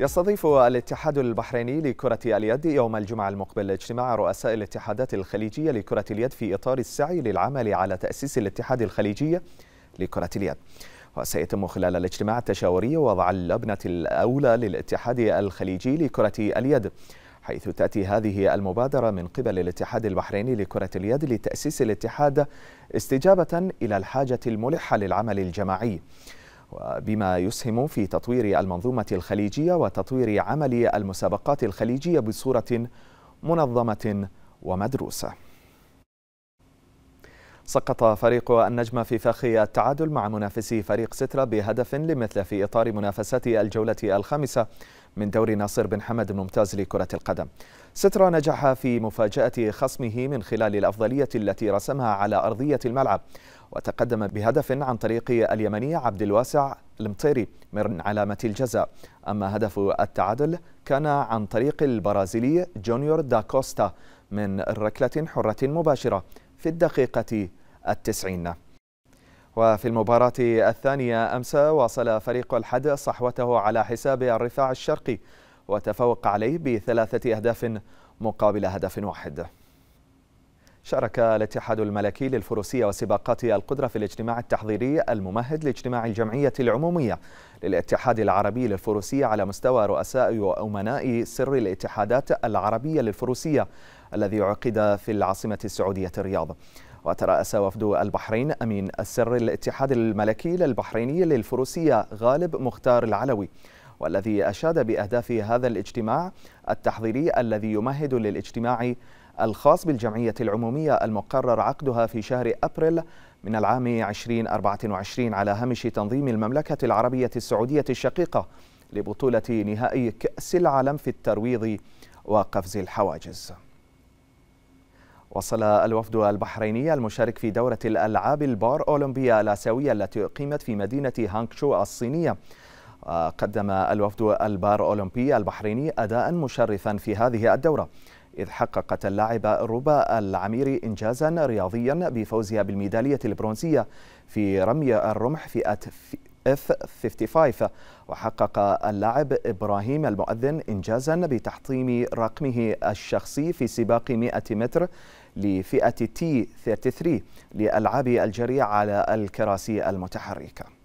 يستضيف الاتحاد البحريني لكرة اليد يوم الجمعة المقبل اجتماع رؤساء الاتحادات الخليجية لكرة اليد في إطار السعي للعمل على تأسيس الاتحاد الخليجي لكرة اليد وسيتم خلال الاجتماع التشاوري وضع اللبنة الأولى للاتحاد الخليجي لكرة اليد حيث تأتي هذه المبادرة من قبل الاتحاد البحريني لكرة اليد لتأسيس الاتحاد استجابة إلى الحاجة الملحة للعمل الجماعي وبما يسهم في تطوير المنظومة الخليجية وتطوير عمل المسابقات الخليجية بصورة منظمة ومدروسة سقط فريق النجمة في فخ التعادل مع منافسي فريق سترة بهدف لمثل في إطار منافسات الجولة الخامسة من دوري ناصر بن حمد الممتاز لكرة القدم سترة نجح في مفاجأة خصمه من خلال الأفضلية التي رسمها على أرضية الملعب وتقدم بهدف عن طريق اليمني عبد الواسع المطيري من علامة الجزاء أما هدف التعادل كان عن طريق البرازيلي جونيور داكوستا من ركلة حرة مباشرة في الدقيقة التسعين وفي المباراة الثانية أمس واصل فريق الحد صحوته على حساب الرفاع الشرقي وتفوق عليه بثلاثة أهداف مقابل هدف واحد شارك الاتحاد الملكي للفروسية وسباقات القدرة في الاجتماع التحضيري الممهد لاجتماع الجمعية العمومية للاتحاد العربي للفروسية على مستوى رؤساء وأمناء سر الاتحادات العربية للفروسية الذي عقد في العاصمة السعودية الرياض وترأس وفد البحرين أمين السر الاتحاد الملكي للبحريني للفروسية غالب مختار العلوي والذي أشاد بأهداف هذا الاجتماع التحضيري الذي يمهد للاجتماع الخاص بالجمعية العمومية المقرر عقدها في شهر أبريل من العام 2024 على هامش تنظيم المملكة العربية السعودية الشقيقة لبطولة نهائي كأس العالم في الترويض وقفز الحواجز وصل الوفد البحريني المشارك في دورة الألعاب البار أولمبية الآسيوية التي أقيمت في مدينة هانكشو الصينية قدم الوفد البار أولمبي البحريني أداء مشرفا في هذه الدورة إذ حققت اللاعبة ربا العميري إنجازا رياضيا بفوزها بالميدالية البرونزية في رمي الرمح فئة F55 وحقق اللاعب إبراهيم المؤذن إنجازا بتحطيم رقمه الشخصي في سباق 100 متر لفئة T33 لألعاب الجري على الكراسي المتحركة